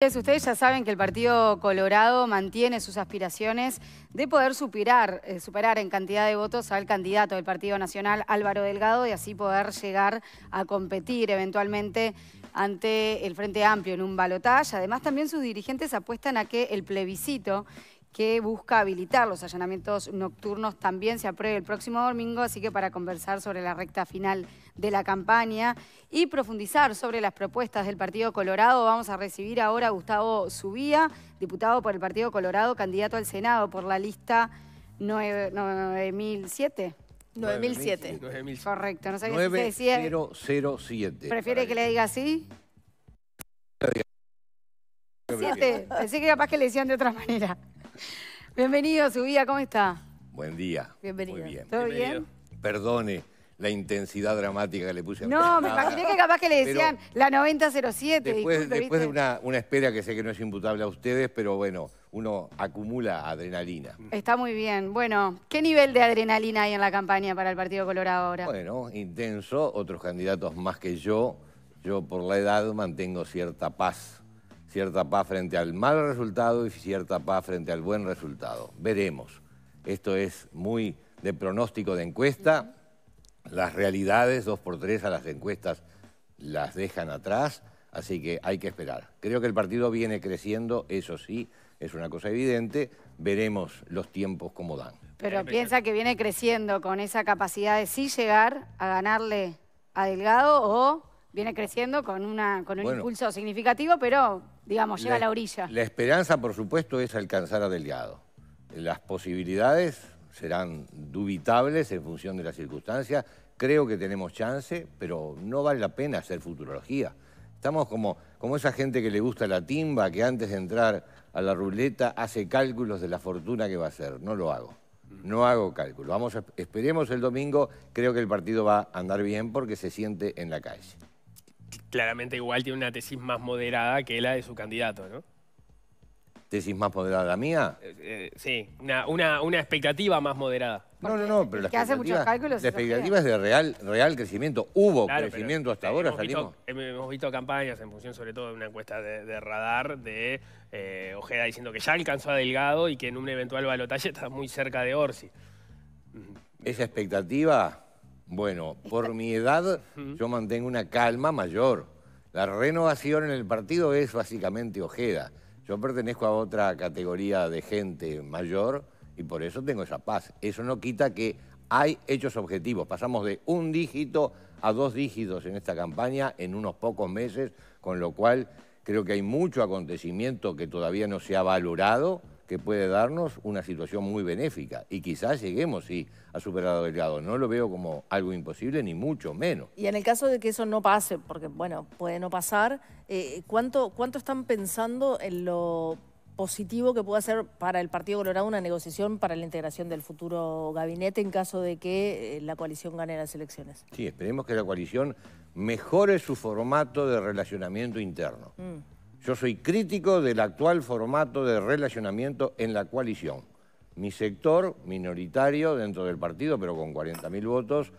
Ustedes ya saben que el Partido Colorado mantiene sus aspiraciones de poder eh, superar, en cantidad de votos al candidato del Partido Nacional, Álvaro Delgado, y así poder llegar a competir eventualmente ante el Frente Amplio en un balotaje. Además, también sus dirigentes apuestan a que el plebiscito que busca habilitar los allanamientos nocturnos también se apruebe el próximo domingo, así que para conversar sobre la recta final de la campaña y profundizar sobre las propuestas del Partido Colorado, vamos a recibir ahora a Gustavo Subía, diputado por el Partido Colorado, candidato al Senado por la lista 9007. 9007. Correcto, no sabía qué ¿Prefiere que le diga así? Siete. Pensé que capaz que le decían de otra manera. Bienvenido, Subía, ¿cómo está? Buen día. Bienvenido. Muy bien. ¿Todo bien? Perdone la intensidad dramática que le puse a No, me imaginé que capaz que le decían la 9007. Después, después de una, una, espera que sé que no es imputable a ustedes, pero bueno, uno acumula adrenalina. Está muy bien. Bueno, ¿qué nivel de adrenalina hay en la campaña para el Partido Colorado ahora? Bueno, intenso, otros candidatos más que yo. Yo por la edad mantengo cierta paz cierta paz frente al mal resultado y cierta paz frente al buen resultado. Veremos. Esto es muy de pronóstico de encuesta. Las realidades, dos por tres a las encuestas, las dejan atrás, así que hay que esperar. Creo que el partido viene creciendo, eso sí, es una cosa evidente. Veremos los tiempos como dan. Pero piensa que viene creciendo con esa capacidad de sí llegar a ganarle a Delgado o viene creciendo con, un impulso significativo, pero digamos, llega la, a la orilla. La esperanza, por supuesto, es alcanzar a Delgado. Las posibilidades serán dubitables en función de las circunstancias. Creo que tenemos chance, pero no vale la pena hacer futurología. Estamos como, como esa gente que le gusta la timba, que antes de entrar a la ruleta hace cálculos de la fortuna que va a ser No lo hago. No hago cálculos. Vamos, esperemos el domingo. Creo que el partido va a andar bien porque se siente en la calle claramente igual tiene una tesis más moderada que la de su candidato, ¿no? ¿Tesis más moderada mía? Eh, eh, sí, una, una, expectativa más moderada. No, no, no, pero la expectativa, es de real, real crecimiento. Hubo crecimiento hasta eh, ahora, hemos Visto, hemos visto campañas en función sobre todo de una encuesta de, radar de Ojeda diciendo que ya alcanzó a Delgado y que en un eventual balotaje está muy cerca de Orsi. Esa expectativa bueno, por mi edad yo mantengo una calma mayor. La renovación en el partido es básicamente Ojeda. Yo pertenezco a otra categoría de gente mayor y por eso tengo esa paz. Eso no quita que hay hechos objetivos. Pasamos de un dígito a dos dígitos en esta campaña en unos pocos meses, con lo cual creo que hay mucho acontecimiento que todavía no se ha valorado que puede darnos una situación muy benéfica y quizás lleguemos, sí, a superar delgado. No lo veo como algo imposible, ni mucho menos. Y en el caso de que eso no pase, porque bueno, puede no pasar, eh, ¿cuánto, ¿cuánto están pensando en lo positivo que pueda ser para el Partido Colorado una negociación para la integración del futuro gabinete en caso de que eh, la coalición gane las elecciones? Sí, esperemos que la coalición mejore su formato de relacionamiento interno. Mm. Yo soy crítico del actual formato de relacionamiento en la coalición. Mi sector, minoritario dentro del partido, pero con 40.000 votos,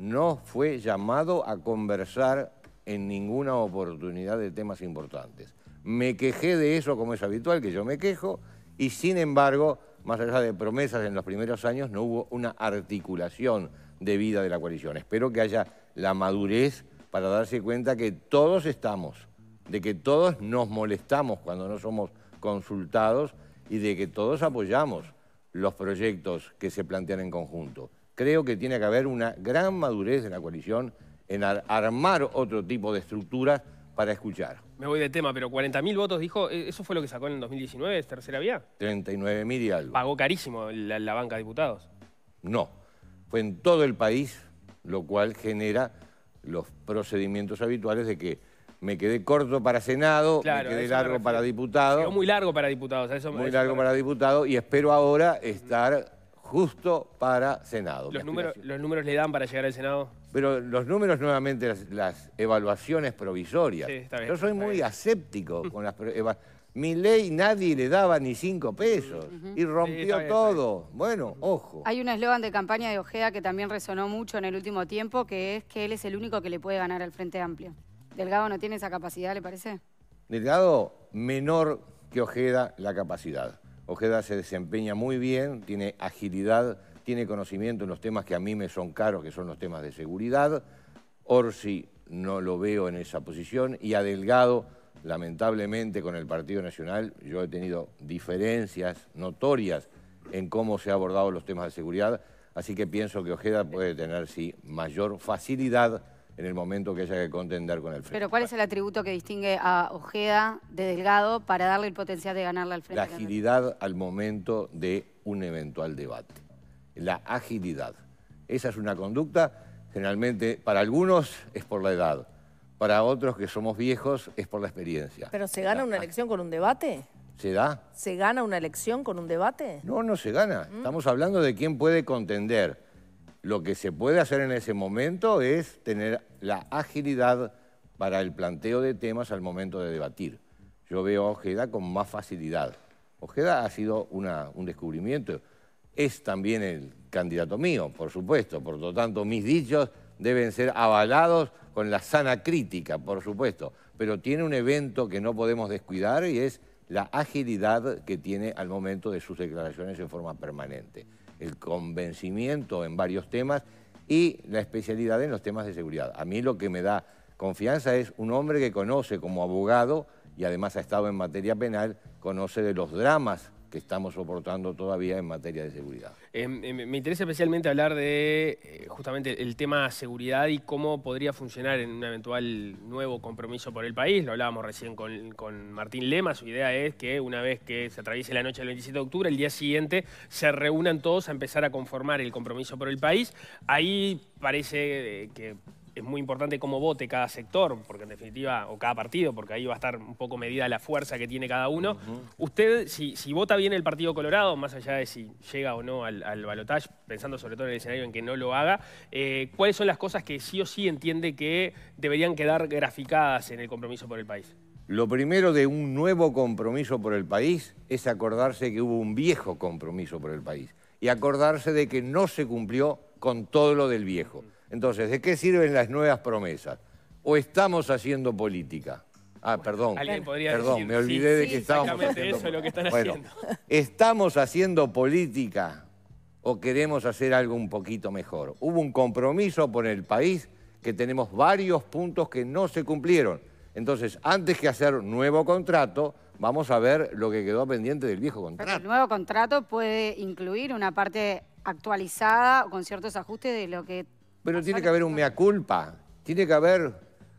no fue llamado a conversar en ninguna oportunidad de temas importantes. Me quejé de eso como es habitual, que yo me quejo, y sin embargo, más allá de promesas en los primeros años, no hubo una articulación de vida de la coalición. Espero que haya la madurez para darse cuenta que todos estamos de que todos nos molestamos cuando no somos consultados y de que todos apoyamos los proyectos que se plantean en conjunto. Creo que tiene que haber una gran madurez de la coalición en armar otro tipo de estructuras para escuchar. Me voy de tema, pero 40.000 votos, dijo, ¿e-, ¿eso fue lo que sacó en el 2019, tercera vía? 39.000 y algo. ¿Pagó carísimo la, la banca de diputados? No, fue en todo el país, lo cual genera los procedimientos habituales de que me quedé corto para Senado, me quedé largo para diputado. Quedó muy largo para diputados. O sea, muy largo para... diputado y espero ahora estar justo para Senado. ¿Los números, ¿Los números le dan para llegar al Senado? Pero los números nuevamente, las, evaluaciones provisorias. Yo soy muy aséptico con las evaluaciones. mi ley nadie le daba ni cinco pesos y rompió todo. Bueno, ojo. Hay un eslogan de campaña de Ojea que también resonó mucho en el último tiempo, que es que él es el único que le puede ganar al Frente Amplio. ¿Delgado no tiene esa capacidad, le parece? Delgado, menor que Ojeda la capacidad. Ojeda se desempeña muy bien, tiene agilidad, tiene conocimiento en los temas que a mí me son caros, que son los temas de seguridad. Orsi no lo veo en esa posición y a Delgado, lamentablemente con el Partido Nacional, yo he tenido diferencias notorias en cómo se han abordado los temas de seguridad, así que pienso que Ojeda puede tener, sí, mayor facilidad en el momento que haya que contender con el Frente. Pero ¿cuál es el atributo que distingue a Ojeda de Delgado para darle el potencial de ganarle al Frente? La agilidad al momento de un eventual debate. La agilidad. Esa es una conducta, generalmente para algunos es por la edad, para otros que somos viejos es por la experiencia. ¿Pero se gana una elección con un debate? ¿Se da? ¿Se gana una elección con un debate? No, no se gana. Mm. Estamos hablando de quién puede contender. Lo que se puede hacer en ese momento es tener la agilidad para el planteo de temas al momento de debatir. Yo veo a Ojeda con más facilidad. Ojeda ha sido un descubrimiento. Es también el candidato mío, por supuesto. Por lo tanto, mis dichos deben ser avalados con la sana crítica, por supuesto. Pero tiene un evento que no podemos descuidar y es la agilidad que tiene al momento de sus declaraciones en forma permanente el convencimiento en varios temas y la especialidad en los temas de seguridad. A mí lo que me da confianza es un hombre que conoce como abogado y además ha estado en materia penal, conoce de los dramas estamos soportando todavía en materia de seguridad. Em, em, me interesa especialmente hablar de eh, justamente el tema seguridad y cómo podría funcionar en un eventual nuevo compromiso por el país. Lo hablábamos recién con, con Martín Lema. Su idea es que una vez que se atraviese la noche del 27 de octubre, el día siguiente se reúnan todos a empezar a conformar el compromiso por el país. Ahí parece eh, que es muy importante cómo vote cada sector, porque en definitiva, o cada partido, porque ahí va a estar un poco medida la fuerza que tiene cada uno. Usted, si, vota bien el Partido Colorado, más allá de si llega o no al, balotaje, pensando sobre todo en el escenario en que no lo haga, eh, ¿cuáles son las cosas que sí o sí entiende que deberían quedar graficadas en el compromiso por el país? Lo primero de un nuevo compromiso por el país es acordarse que hubo un viejo compromiso por el país y acordarse de que no se cumplió con todo lo del viejo. Entonces, ¿de qué sirven las nuevas promesas? ¿O estamos haciendo política? Ah, perdón. perdón, me olvidé de que sí, estábamos Eso es lo que están ¿Estamos haciendo política o queremos hacer algo un poquito mejor? Hubo un compromiso por el país que tenemos varios puntos que no se cumplieron. Entonces, antes que hacer nuevo contrato, vamos a ver lo que quedó pendiente del viejo contrato. el nuevo contrato puede incluir una parte actualizada con ciertos ajustes de lo que pero tiene que haber un mea culpa. Tiene que haber,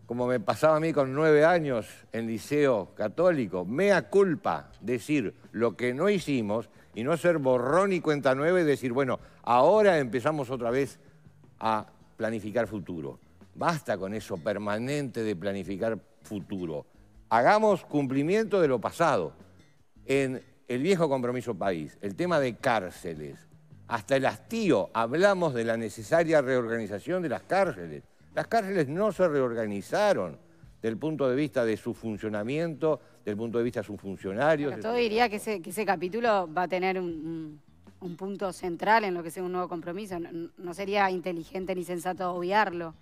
como me pasaba a mí con nueve años en liceo católico, mea culpa. Decir lo que no hicimos y no ser borrón y cuenta nueve y decir, bueno, ahora empezamos otra vez a planificar futuro. Basta con eso permanente de planificar futuro. Hagamos cumplimiento de lo pasado. En el viejo compromiso país, el tema de cárceles, hasta el hastío, hablamos de la necesaria reorganización de las cárceles. Las cárceles no se reorganizaron del punto de vista de su funcionamiento, del punto de vista de sus funcionarios. Yo todo diría que ese, capítulo va a tener un, punto central en lo que sea un nuevo compromiso. no sería inteligente ni sensato obviarlo.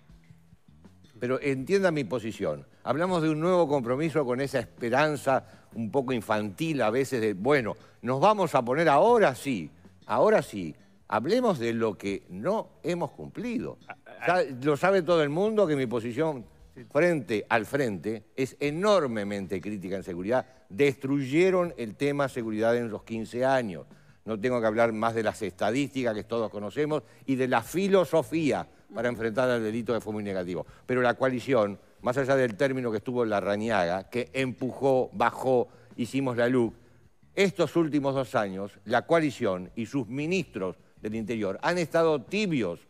Pero entienda mi posición. Hablamos de un nuevo compromiso con esa esperanza un poco infantil a veces de, bueno, nos vamos a poner ahora sí Ahora sí, hablemos de lo que no hemos cumplido. lo sabe todo el mundo que mi posición frente al frente es enormemente crítica en seguridad. Destruyeron el tema seguridad en los 15 años. No tengo que hablar más de las estadísticas que todos conocemos y de la filosofía para enfrentar al delito de fue muy negativo. Pero la coalición, más allá del término que estuvo en la rañaga, que empujó, bajó, hicimos la luz, estos últimos dos años la coalición y sus ministros del Interior han estado tibios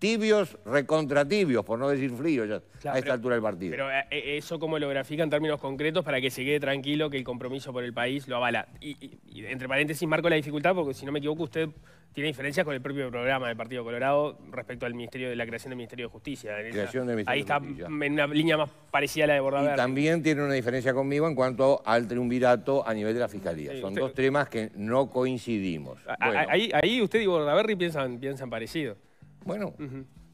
tibios, recontratibios, por no decir fríos a esta altura del partido. Pero eh, eh, eso cómo lo grafica en términos concretos para que se quede tranquilo que el compromiso por el país lo avala. Y, entre paréntesis marco la dificultad porque si no me equivoco usted tiene diferencias con el propio programa del Partido Colorado respecto al Ministerio de la creación del Ministerio de Justicia. Ahí está en una línea más parecida a la de Bordaberry. Y también tiene una diferencia conmigo en cuanto al triunvirato a nivel de la Fiscalía. Son dos temas que no coincidimos. Ahí, usted y Bordaberry piensan, piensan parecido. Bueno,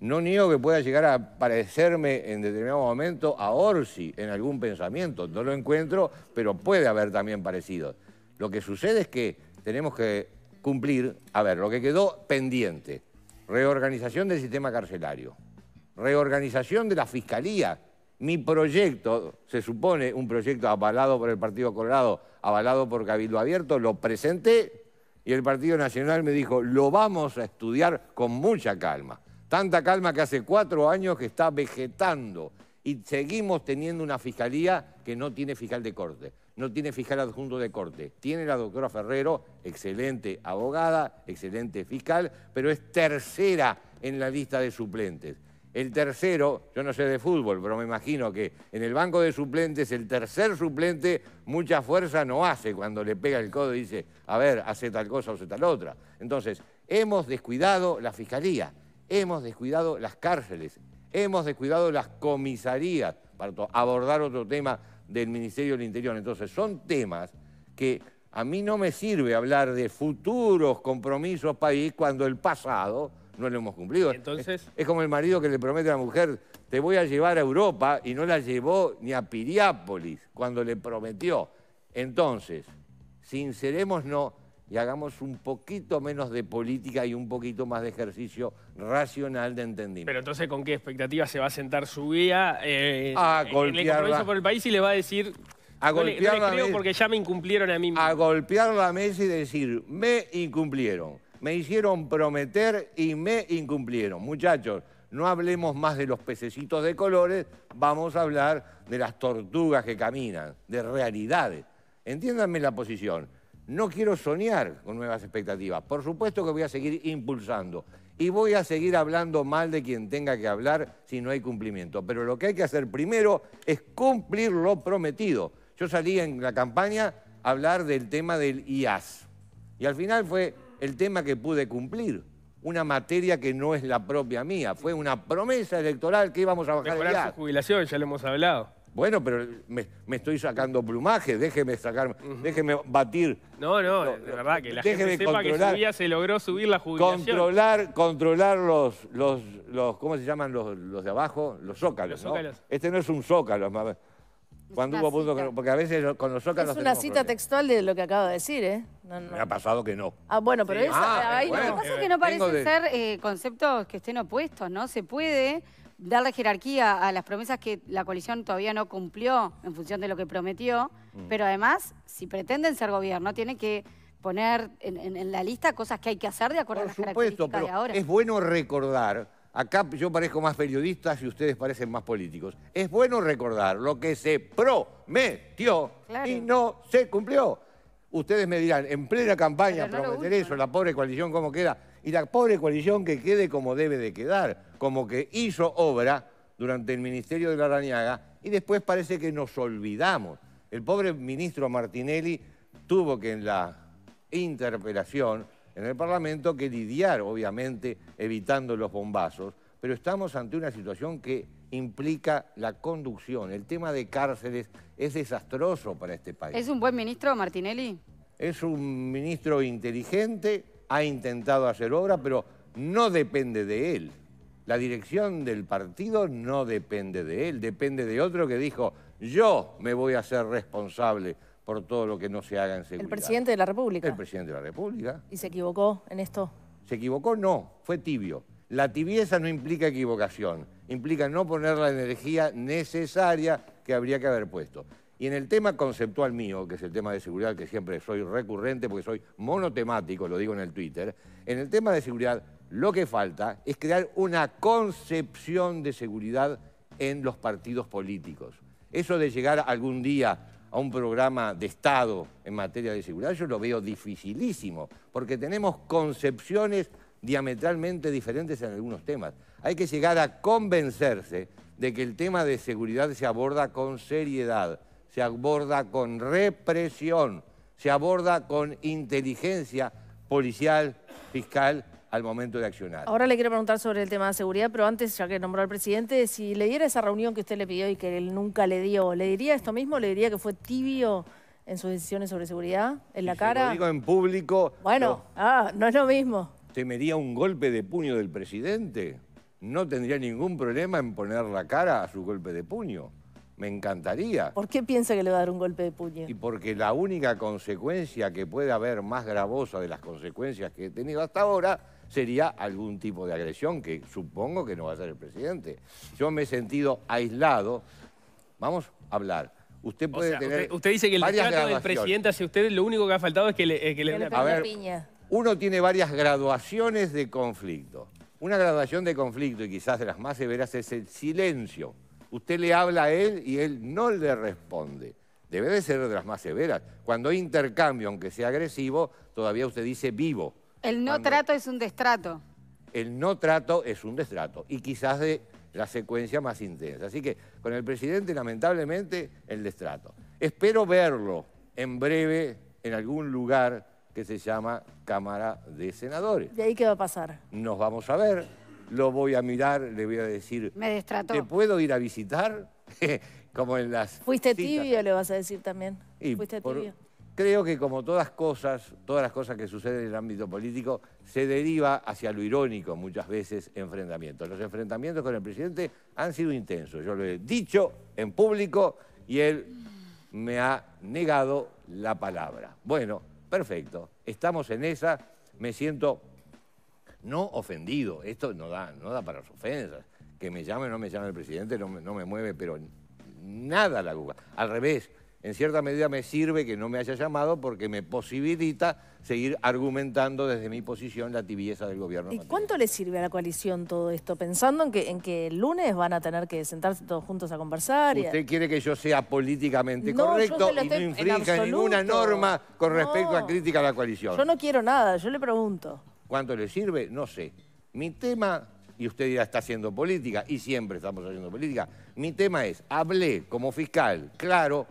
no niego que pueda llegar a parecerme en determinado momento a Orsi en algún pensamiento. No lo encuentro, pero puede haber también parecido. Lo que sucede es que tenemos que cumplir, a ver, lo que quedó pendiente, reorganización del sistema carcelario, reorganización de la fiscalía. Mi proyecto, se supone un proyecto avalado por el Partido Colorado, avalado por Cabildo Abierto, lo presenté, y el Partido Nacional me dijo, lo vamos a estudiar con mucha calma. Tanta calma que hace cuatro años que está vegetando y seguimos teniendo una fiscalía que no tiene fiscal de corte, no tiene fiscal adjunto de corte. Tiene la doctora Ferrero, excelente abogada, excelente fiscal, pero es tercera en la lista de suplentes. El tercero, yo no sé de fútbol, pero me imagino que en el banco de suplentes, el tercer suplente mucha fuerza no hace cuando le pega el codo y dice, a ver, hace tal cosa o hace tal otra. Entonces, hemos descuidado la fiscalía, hemos descuidado las cárceles, hemos descuidado las comisarías, para abordar otro tema del Ministerio del Interior. Entonces, son temas que a mí no me sirve hablar de futuros compromisos país cuando el pasado no lo hemos cumplido. Entonces... Es, como el marido que le promete a la mujer, te voy a llevar a Europa y no la llevó ni a Piriápolis cuando le prometió. Entonces, sinceremos no y hagamos un poquito menos de política y un poquito más de ejercicio racional de entendimiento. Pero entonces, ¿con qué expectativas se va a sentar su guía eh, a en por el país y le va a decir... A golpear le, porque ya me incumplieron a mí A golpear la mesa y decir, me incumplieron. Me hicieron prometer y me incumplieron. Muchachos, no hablemos más de los pececitos de colores, vamos a hablar de las tortugas que caminan, de realidades. Entiéndanme la posición. No quiero soñar con nuevas expectativas. Por supuesto que voy a seguir impulsando y voy a seguir hablando mal de quien tenga que hablar si no hay cumplimiento. Pero lo que hay que hacer primero es cumplir lo prometido. Yo salí en la campaña a hablar del tema del IAS y al final fue el tema que pude cumplir, una materia que no es la propia mía. Fue una promesa electoral que íbamos a bajar la jubilación, ya lo hemos hablado. Bueno, pero me, estoy sacando plumaje, déjeme sacarme, déjeme batir. No, no, de verdad, que la gente sepa que su se logró subir la jubilación. Controlar, controlar los, los, ¿cómo se llaman los, de abajo? Los zócalos, Este no es un zócalo, más... Cuando hubo punto, porque a veces con los Es una cita textual de lo que acabo de decir, ¿eh? Me ha pasado que no. Ah, bueno, pero eso. Ah, que pasa es eh, que no parecen ser eh, conceptos que estén opuestos, ¿no? Se puede dar la jerarquía a las promesas que la coalición todavía no cumplió en función de lo que prometió, mm. pero además, si pretenden ser gobierno, tienen que poner en, la lista cosas que hay que hacer de acuerdo con a las características de ahora. Es bueno recordar Acá yo parezco más periodistas y ustedes parecen más políticos. Es bueno recordar lo que se prometió y no se cumplió. Ustedes me dirán, en plena campaña prometer eso, la pobre coalición cómo queda. Y la pobre coalición que quede como debe de quedar, como que hizo obra durante el ministerio de la Arañaga y después parece que nos olvidamos. El pobre ministro Martinelli tuvo que en la interpelación en el Parlamento que lidiar, obviamente, evitando los bombazos, pero estamos ante una situación que implica la conducción. El tema de cárceles es desastroso para este país. ¿Es un buen ministro, Martinelli? Es un ministro inteligente, ha intentado hacer obra, pero no depende de él. La dirección del partido no depende de él, depende de otro que dijo, yo me voy a ser responsable por todo lo que no se haga en seguridad. El presidente de la República. El presidente de la República. ¿Y se equivocó en esto? ¿Se equivocó? No, fue tibio. La tibieza no implica equivocación, implica no poner la energía necesaria que habría que haber puesto. Y en el tema conceptual mío, que es el tema de seguridad, que siempre soy recurrente porque soy monotemático, lo digo en el Twitter, en el tema de seguridad lo que falta es crear una concepción de seguridad en los partidos políticos. Eso de llegar algún día a un programa de Estado en materia de seguridad, yo lo veo dificilísimo, porque tenemos concepciones diametralmente diferentes en algunos temas. Hay que llegar a convencerse de que el tema de seguridad se aborda con seriedad, se aborda con represión, se aborda con inteligencia policial, fiscal al momento de accionar. Ahora le quiero preguntar sobre el tema de seguridad, pero antes, ya que nombró al presidente, si le diera esa reunión que usted le pidió y que él nunca le dio, ¿le diría esto mismo? ¿Le diría que fue tibio en sus decisiones sobre seguridad? ¿En la cara? digo en público. Bueno, no, ah, no es lo mismo. ¿Temería un golpe de puño del presidente? No tendría ningún problema en poner la cara a su golpe de puño. Me encantaría. ¿Por qué piensa que le va a dar un golpe de puño? Y porque la única consecuencia que puede haber más gravosa de las consecuencias que he tenido hasta ahora sería algún tipo de agresión, que supongo que no va a ser el presidente. Yo me he sentido aislado. Vamos a hablar. Usted puede tener. Usted, dice que el del presidente hacia usted lo único que ha faltado es que le. que le... A ver, uno tiene varias graduaciones de conflicto. Una graduación de conflicto, y quizás de las más severas, es el silencio. Usted le habla a él y él no le responde. Debe de ser de las más severas. Cuando hay intercambio, aunque sea agresivo, todavía usted dice vivo. El no trato es un destrato. El no trato es un destrato y quizás de la secuencia más intensa. Así que con el presidente, lamentablemente, el destrato. Espero verlo en breve en algún lugar que se llama Cámara de Senadores. ¿De ahí qué va a pasar? Nos vamos a ver, lo voy a mirar, le voy a decir... Me destrato. ¿Te puedo ir a visitar? Como en las... Fuiste tibio, le vas a decir también. Fuiste tibio. Creo que como todas cosas, todas las cosas que suceden en el ámbito político, se deriva hacia lo irónico muchas veces enfrentamientos. Los enfrentamientos con el presidente han sido intensos. Yo lo he dicho en público y él me ha negado la palabra. Bueno, perfecto. Estamos en esa. Me siento no ofendido. Esto no da, no da para las ofensas. Que me llame o no me llame el presidente no me, mueve, pero nada la guga, Al revés, en cierta medida me sirve que no me haya llamado porque me posibilita seguir argumentando desde mi posición la tibieza del gobierno. ¿Y cuánto le sirve a la coalición todo esto? Pensando en que, el lunes van a tener que sentarse todos juntos a conversar. ¿Usted quiere que yo sea políticamente correcto y no infrinja ninguna norma con respecto a crítica a la coalición? Yo no quiero nada, yo le pregunto. ¿Cuánto le sirve? No sé. Mi tema y usted ya está haciendo política, y siempre estamos haciendo política. Mi tema es, hablé como fiscal, claro,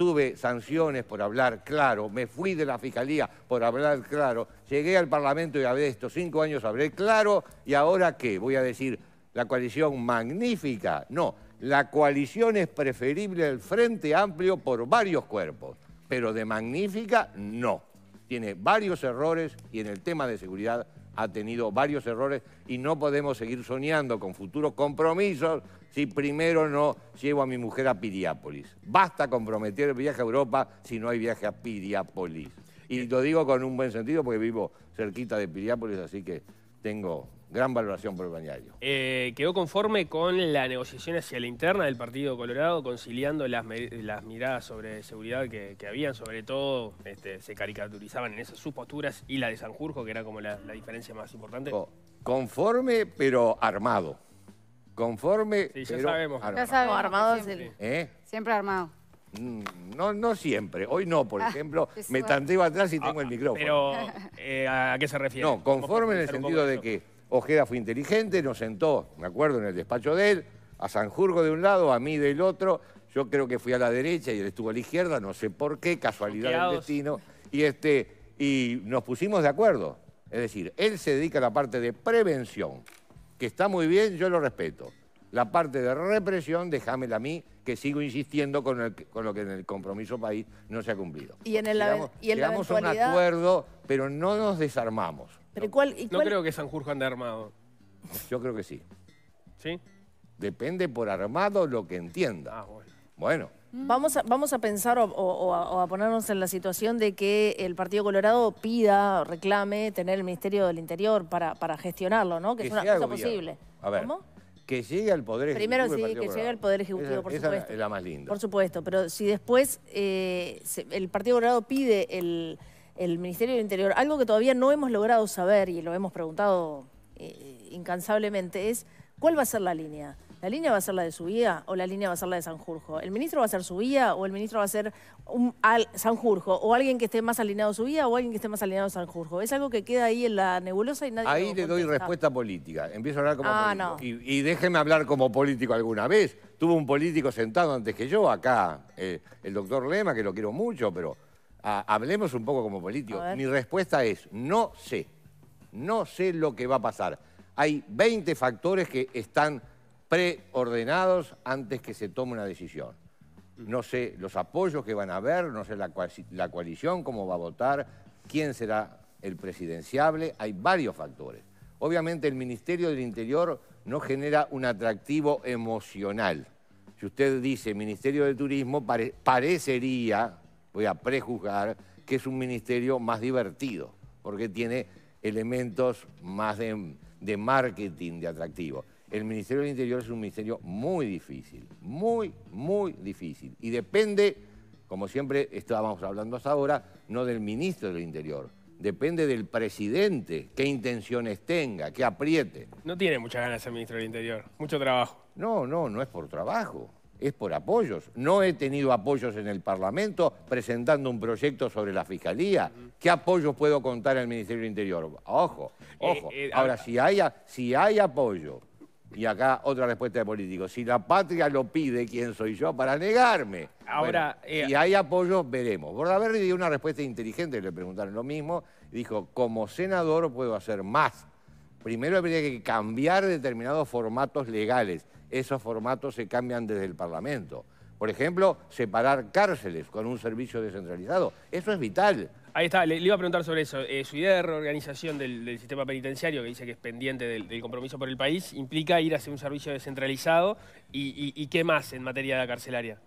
tuve sanciones por hablar claro, me fui de la Fiscalía por hablar claro, llegué al Parlamento y hablé estos cinco años, hablé claro, y ahora qué, voy a decir, la coalición magnífica, no, la coalición es preferible al Frente Amplio por varios cuerpos, pero de magnífica no. Tiene varios errores y en el tema de seguridad ha tenido varios errores y no podemos seguir soñando con futuros compromisos si primero no llevo a mi mujer a Piriápolis. Basta comprometer el viaje a Europa si no hay viaje a Piriápolis. Y lo digo con un buen sentido porque vivo cerquita de Piriápolis, así que tengo gran valoración por el bañario. Eh, ¿Quedó conforme con la negociación hacia la interna del Partido Colorado, conciliando las, miradas sobre seguridad que, habían? Sobre todo, este, se caricaturizaban en esas sus posturas y la de Sanjurjo, que era como la, diferencia más importante. Oh, conforme, pero armado conforme. Sí, ya sabemos. armado. ¿Eh? Siempre armado. Mm, no, no siempre. Hoy no, por ah, ejemplo, me tanteo atrás y tengo el ah, micrófono. Pero, eh, ¿a qué se refiere? No, conforme en el sentido de que Ojeda fue inteligente, nos sentó, me acuerdo, en el despacho de él, a Sanjurgo de un lado, a mí del otro. Yo creo que fui a la derecha y él estuvo a la izquierda, no sé por qué, casualidad del destino. Y, este, y nos pusimos de acuerdo. Es decir, él se dedica a la parte de prevención que está muy bien, yo lo respeto. La parte de represión, déjamela a mí, que sigo insistiendo con, el, con lo que en el compromiso país no se ha cumplido. Y en el, llegamos, y en un acuerdo, pero no nos desarmamos. Pero no, y cuál... no creo que Sanjurjo ande armado. Yo creo que sí. ¿Sí? Depende por armado lo que entienda. Ah, bueno. Vamos a, vamos a pensar o, a ponernos en la situación de que el Partido Colorado pida, reclame, tener el Ministerio del Interior para, gestionarlo, ¿no? Que, es una cosa posible. A ver. ¿Cómo? Que llegue al Poder Ejecutivo. Primero sí, que llegue al Poder Ejecutivo, por esa supuesto. es la más linda. Por supuesto, pero si después eh, el Partido Colorado pide el, Ministerio del Interior, algo que todavía no hemos logrado saber y lo hemos preguntado eh, incansablemente, es cuál va a ser la línea. ¿La línea va a ser la de Subía o la línea va a ser la de Sanjurjo? ¿El ministro va a ser Subía o el ministro va a ser Sanjurjo? ¿O alguien que esté más alineado a Subía o alguien que esté más alineado a Sanjurjo? Es algo que queda ahí en la nebulosa y nadie... Ahí te doy respuesta política. Empiezo a hablar como ah, político. Y, déjeme hablar como político alguna vez. tuvo un político sentado antes que yo acá, eh, el doctor Lema, que lo quiero mucho, pero ah, hablemos un poco como político. Mi respuesta es no sé. No sé lo que va a pasar. Hay 20 factores que están preordenados antes que se tome una decisión. No sé los apoyos que van a haber, no sé la, coalición, cómo va a votar, quién será el presidenciable, hay varios factores. Obviamente el Ministerio del Interior no genera un atractivo emocional. Si usted dice Ministerio de Turismo, parecería, voy a prejuzgar, que es un ministerio más divertido, porque tiene elementos más de marketing, de atractivo. El Ministerio del Interior es un ministerio muy difícil, muy, muy difícil. Y depende, como siempre estábamos hablando hasta ahora, no del ministro del Interior, depende del presidente, qué intenciones tenga, qué apriete. No tiene muchas ganas el ministro del Interior, mucho trabajo. No, no, no es por trabajo, es por apoyos. No he tenido apoyos en el Parlamento presentando un proyecto sobre la Fiscalía. ¿Qué apoyos puedo contar al Ministerio del Interior? Ojo, eh, ojo. Eh, ahora, si, si hay apoyo y acá otra respuesta de político. Si la patria lo pide, ¿quién soy yo para negarme? Ahora, eh, hay apoyo, veremos. Bordaberri dio una respuesta inteligente, le preguntaron lo mismo. Dijo, como senador puedo hacer más. Primero habría que cambiar determinados formatos legales. Esos formatos se cambian desde el Parlamento. Por ejemplo, separar cárceles con un servicio descentralizado. Eso es vital. Ahí está, le, iba a preguntar sobre eso. Eh, su idea de reorganización del, sistema penitenciario, que dice que es pendiente del, compromiso por el país, implica ir hacia un servicio descentralizado y, qué más en materia de la carcelaria.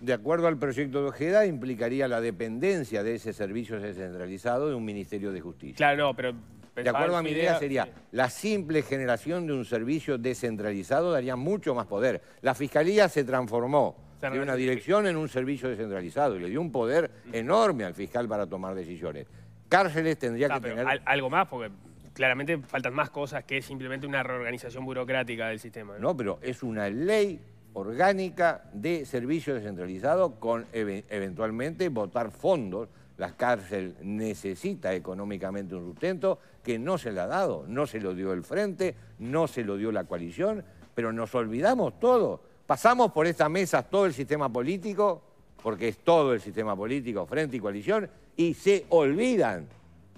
De acuerdo al proyecto de Ojeda, implicaría la dependencia de ese servicio descentralizado de un Ministerio de Justicia. Claro, no, pero... De acuerdo a mi idea, sería, la simple generación de un servicio descentralizado daría mucho más poder. La Fiscalía se transformó tiene una dirección en un servicio descentralizado y le dio un poder mm. enorme al fiscal para tomar decisiones. Cárceles tendría ah, que tener... algo más, porque claramente faltan más cosas que simplemente una reorganización burocrática del sistema. No, pero es una ley orgánica de servicio descentralizado con eventualmente votar fondos. La cárcel necesita económicamente un sustento que no se le ha dado, no se lo dio el Frente, no se lo dio la coalición, pero nos olvidamos todo. Pasamos por estas mesas todo el sistema político, porque es todo el sistema político, frente y coalición, y se olvidan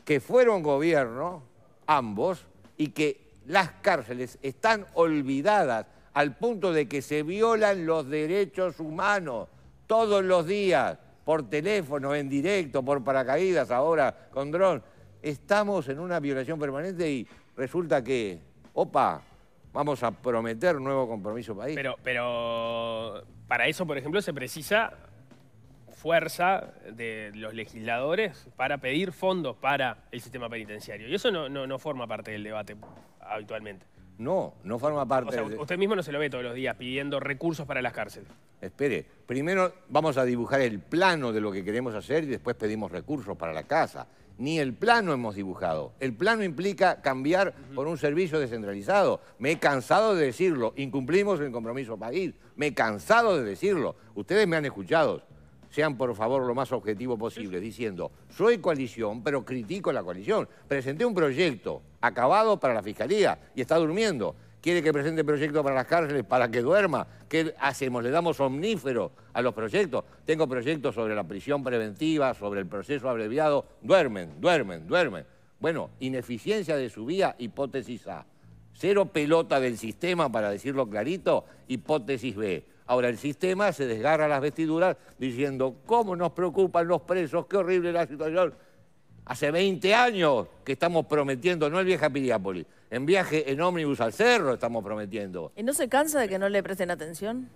que fueron gobierno ambos y que las cárceles están olvidadas al punto de que se violan los derechos humanos todos los días, por teléfono, en directo, por paracaídas, ahora con dron. Estamos en una violación permanente y resulta que, opa, Vamos a prometer un nuevo compromiso país. Pero, pero para eso, por ejemplo, se precisa fuerza de los legisladores para pedir fondos para el sistema penitenciario. Y eso no, no, no forma parte del debate habitualmente. No, no forma parte. usted mismo no se lo ve todos los días pidiendo recursos para las cárceles. Espere, primero vamos a dibujar el plano de lo que queremos hacer y después pedimos recursos para la casa ni el plano hemos dibujado. El plano implica cambiar por un servicio descentralizado. Me he cansado de decirlo, incumplimos el compromiso país, me he cansado de decirlo. Ustedes me han escuchado, sean por favor lo más objetivo posible, diciendo, soy coalición, pero critico la coalición. Presenté un proyecto acabado para la Fiscalía y está durmiendo quiere que presente proyectos para las cárceles, para que duerma. ¿Qué hacemos? ¿Le damos omnífero a los proyectos? Tengo proyectos sobre la prisión preventiva, sobre el proceso abreviado. Duermen, duermen, duermen. Bueno, ineficiencia de su vía, hipótesis A. Cero pelota del sistema, para decirlo clarito, hipótesis B. Ahora, el sistema se desgarra las vestiduras diciendo, ¿cómo nos preocupan los presos? Qué horrible la situación Hace 20 años que estamos prometiendo, no el viaje a Piriápolis, en viaje en ómnibus al cerro estamos prometiendo. ¿Y no se cansa de que no le presten atención?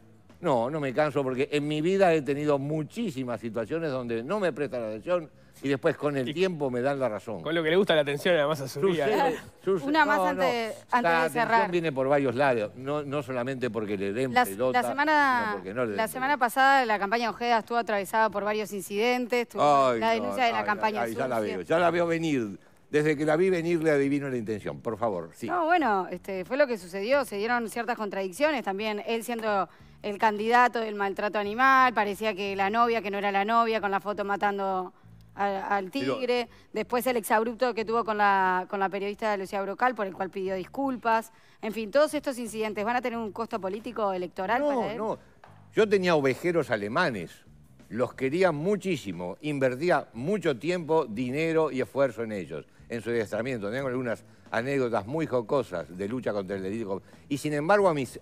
No, no me canso porque en mi vida he tenido muchísimas situaciones donde no me prestan atención y después con el tiempo me dan la razón. Con lo que le gusta la atención además a su vida. ¿eh? Una más antes, de cerrar. La viene por varios lados, no, no solamente porque le den la, pelota, la semana, La semana pasada la campaña Ojeda estuvo atravesada por varios incidentes, la denuncia de la campaña Ya la veo, ya la veo venir. Desde que la vi venir le adivino la intención, por favor. Sí. No, bueno, este, fue lo que sucedió, se dieron ciertas contradicciones también, él siendo el candidato del maltrato animal, parecía que la novia, que no era la novia, con la foto matando al, tigre, después el exabrupto que tuvo con la, con la periodista Lucía Brocal, por el cual pidió disculpas. En fin, todos estos incidentes, ¿van a tener un costo político electoral para él? No, yo tenía ovejeros alemanes, los quería muchísimo, invertía mucho tiempo, dinero y esfuerzo en ellos, en su adiestramiento. Tengo algunas anécdotas muy jocosas de lucha contra el delito. Y sin embargo, a mis,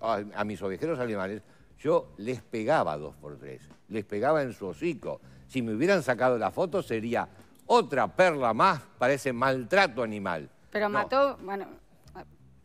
a mis ovejeros animales yo les pegaba dos por tres. Les pegaba en su hocico. Si me hubieran sacado la foto, sería otra perla más para ese maltrato animal. Pero mató, bueno,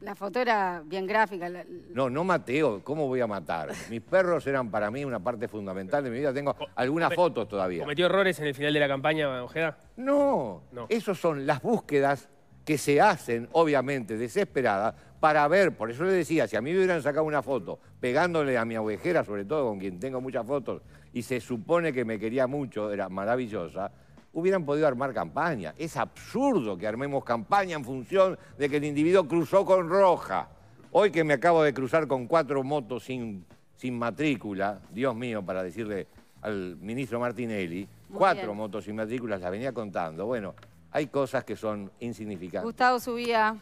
la foto era bien gráfica. No, no mateo, ¿cómo voy a matar? Mis perros eran para mí una parte fundamental de mi vida. Tengo algunas fotos todavía. ¿Cometió errores en el final de la campaña, Ojeda? No, no. esos son las búsquedas que se hacen, obviamente, desesperadas, para ver, por eso le decía, si a mí me hubieran sacado una foto pegándole a mi ovejera, sobre todo con quien tengo muchas fotos, y se supone que me quería mucho, era maravillosa, hubieran podido armar campaña. Es absurdo que armemos campaña en función de que el individuo cruzó con roja. Hoy que me acabo de cruzar con cuatro motos sin, sin matrícula, Dios mío, para decirle al ministro Martinelli, cuatro motos sin matrícula, la venía contando. Bueno, hay cosas que son insignificantes. Gustavo Subía,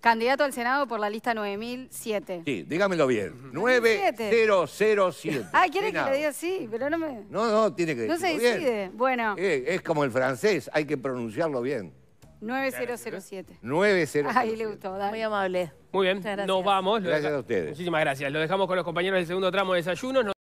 candidato al Senado por la lista 9007. Sí, dígamelo bien. 9007. Ah, ¿quiere que le diga así? Pero no me... No, no, tiene que decirlo No se decide. Bueno. Eh, es como el francés, hay que pronunciarlo bien. 9007. 9007. Ahí le gustó, Muy amable. Muy bien, nos vamos. Gracias a ustedes. Muchísimas gracias. Lo dejamos con los compañeros del segundo tramo de desayuno.